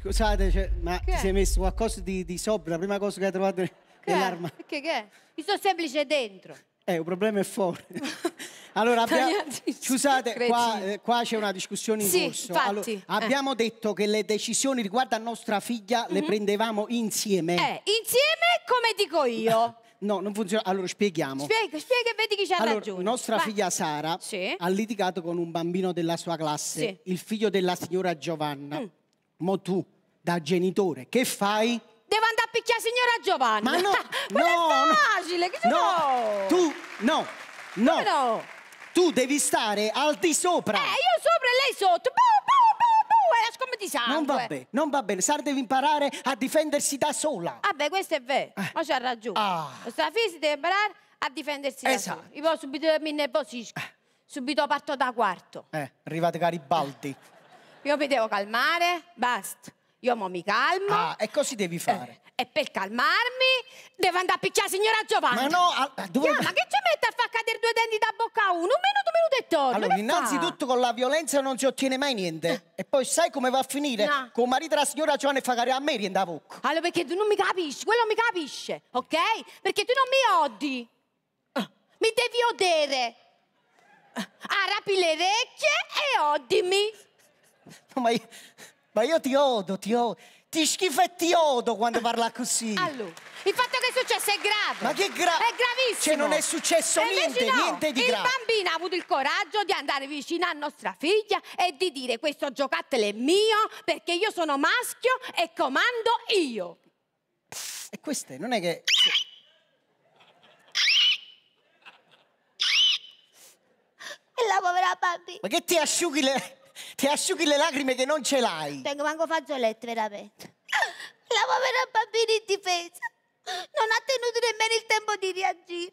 Scusate, cioè, ma che ti sei messo qualcosa di, di sobrio, la prima cosa che hai trovato nell'arma. È? Perché che è? Mi sono semplice dentro. Eh, il problema è fuori. Allora, abbiamo, scusate, qua, eh, qua c'è una discussione in sì, corso. Allora, eh. abbiamo detto che le decisioni riguardo a nostra figlia mm -hmm. le mhm. prendevamo insieme. Eh, insieme come dico io. No, non funziona. Allora spieghiamo. Spiega, spiega e vedi chi c'ha allora, ragione. Nostra Vai. figlia Sara sì. ha litigato con un bambino della sua classe, sì. il figlio della signora Giovanna. Mm. Mo tu, da genitore, che fai? Devo andare a picchiare signora Giovanni. Ma no, no, è facile, che no, Tu, no, no. Come no? Tu devi stare al di sopra. Eh, io sopra e lei sotto. Boh, boh, boh, boh, era scomme di sangue. Non va bene, non va bene. Sara deve imparare a difendersi da sola. Vabbè, ah questo è vero. Eh. Ma c'ha ragione. Ah. La Questa figlia si deve imparare a difendersi esatto. da sola. Io poi subito mi nervosisco. Eh. Subito parto da quarto. Eh, arrivate Garibaldi. Io mi devo calmare, basta. Io mo mi calmo. Ah, e così devi eh, fare. Eh, e per calmarmi devo andare a picchiare signora Giovanni. Ma no, ah, a, a, dove... yeah, ma che ci mette a far cadere due denti da bocca a uno? Un minuto, un minuto e torno. Allora, innanzitutto con la violenza non si ottiene mai niente. Eh. E poi sai come va a finire? No. Con marito la signora Giovanni fa cagare a me rienda bocca. Allora, perché tu non mi capisci, quello mi capisce, ok? Perché tu non mi odi. Ah. Mi devi odere. Arrapi ah, le orecchie e odimi no, ma, io, ma, io, ti odo, ti odo. Ti schifo e ti odo quando parla così. Allora, il fatto che è successo è grave. Ma che grave? È gravissimo. Cioè non è successo e eh, niente, no. niente di il grave. Il bambino ha avuto il coraggio di andare vicino a nostra figlia e di dire questo giocattolo è mio perché io sono maschio e comando io. E queste non è che... E la povera bambina. Ma che ti asciughi le ti asciughi le lacrime che non ce l'hai. Tengo manco fazzoletto, veramente. La povera bambina indifesa non ha tenuto nemmeno il tempo di reagire.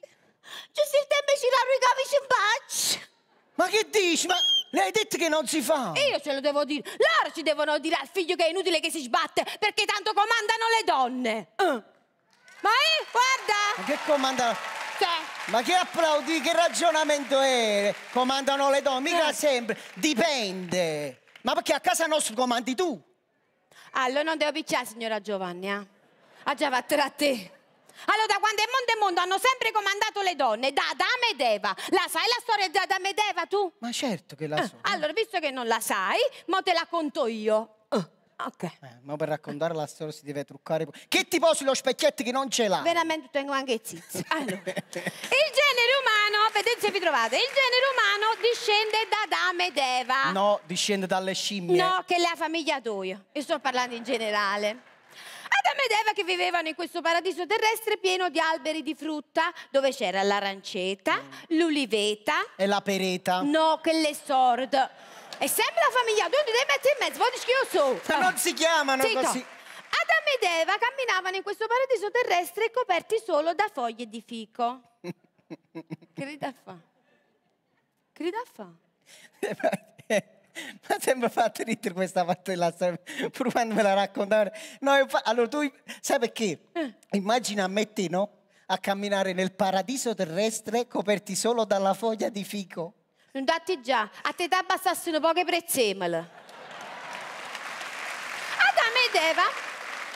Giusto il tempo ci l'arrugava in bacio. Ma che dici? Ma le hai detto che non si fa. Io ce lo devo dire. Loro ci devono dire al figlio che è inutile che si sbatte perché tanto comandano le donne. Uh. Ma eh, guarda. Ma che comandano? Ma che applaudi, che ragionamento è? Comandano le donne, mica eh. sempre, dipende. Ma perché a casa nostra comandi tu? Allora non devo picchiare signora Giovanni, eh? Ha già fatto tra te. Allora, da quando è mondo e mondo hanno sempre comandato le donne, da Adamo ed Eva. La sai la storia di Adamo ed Eva tu? Ma certo che la eh, so. Eh, allora, visto che non la sai, mo te la conto io. Ah, ok. Eh, ma per raccontare la storia si deve truccare. Che ti posi lo specchietto che non ce l'ha? Veramente tengo anche zizzo. Allora, il genere umano, vedete se vi trovate, il genere umano discende da Adamo ed Eva. No, discende dalle scimmie. No, che è la famiglia d'oio. Io sto parlando in generale. Adamo ed Eva che vivevano in questo paradiso terrestre pieno di alberi di frutta, dove c'era l'aranceta, mm. l'uliveta e la pereta. No, che le l'esord è sempre la famiglia, tu ti devi mettere in mezzo, poi dici che io so. Ma non si chiamano Zitto. così. Adamo ed Eva camminavano in questo paradiso terrestre coperti solo da foglie di fico. Crida fa. Crida fa. Eh, eh, ma sembra fatta ridere questa parte della storia, pur quando me la raccontavano. No, fa... allora tu sai perché? Eh. Immagina a me te, no? A camminare nel paradiso terrestre coperti solo dalla foglia di fico. Non datti già, a te da abbassassero poche prezzemole. Adamo ed Eva,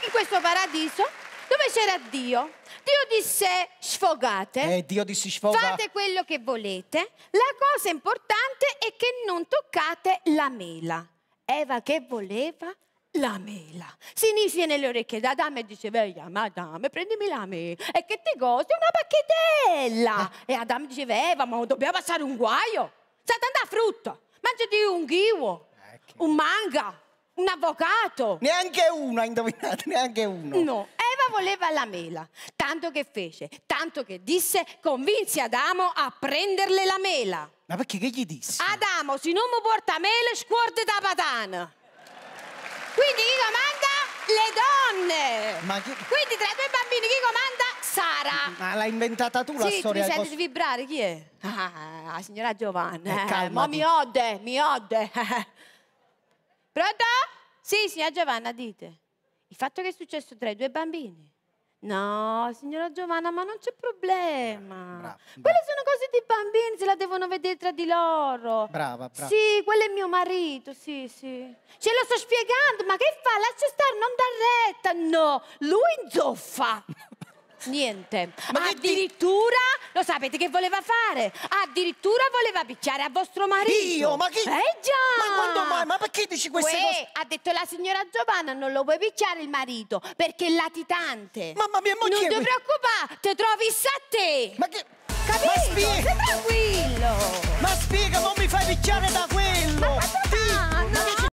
in questo paradiso, dove c'era Dio, Dio disse sfogate. Eh, Dio disse sfogate. Fate quello che volete. La cosa importante è che non toccate la mela. Eva che voleva? La mela. Si nelle orecchie da Adamo e dice, veglia, madame, prendimi la mela. E che ti costa? Una pacchetella. Eh. E Adamo diceva, Eva, ma dobbiamo passare un guaio. Sa tanta frutta. Mangiati un kiwi, eh, un manga, un avvocato. Neanche uno ha indovinato, neanche uno. No, Eva voleva la mela, tanto che fece, tanto che disse, convinse Adamo a prenderle la mela. Ma perché che gli disse? Adamo, se non mi porta mele, scuorde da patana. Quindi chi comanda? Le donne. Che... Quindi tra i due bambini chi comanda? Sara. Ma l'hai inventata tu sì, la storia? Sì, mi senti cost... vibrare, chi è? Ah, la ah, signora Giovanna. Eh, eh ma mi ode, mi ode. Pronto? Sì, signora Giovanna, dite. Il fatto che è successo tra i due bambini. No, signora Giovanna, ma non c'è problema. Eh, brava, Quelle sono cose di bambini, se la devono vedere tra di loro. Brava, brava. Sì, quello è mio marito, sì, sì. Ce lo sto spiegando, ma che fa? Lascia stare, non dà retta, no. Lui zoffa. Niente. Ma Addirittura, ti... lo sapete che voleva fare? Addirittura voleva picchiare a vostro marito. Io? Ma chi? Eh già! Ma quando mai? Ma perché dici queste Uè, cose? ha detto la signora Giovanna, non lo vuoi picchiare il marito, perché è latitante. Mamma mia, moglie! Non ti preoccupare, te trovi a te. Ma che... Capito? Ma spiega! Sei tranquillo! Ma spiega, non mi fai picchiare da quello! Ma, ma, ma, ma, ma, ma, ma, ma,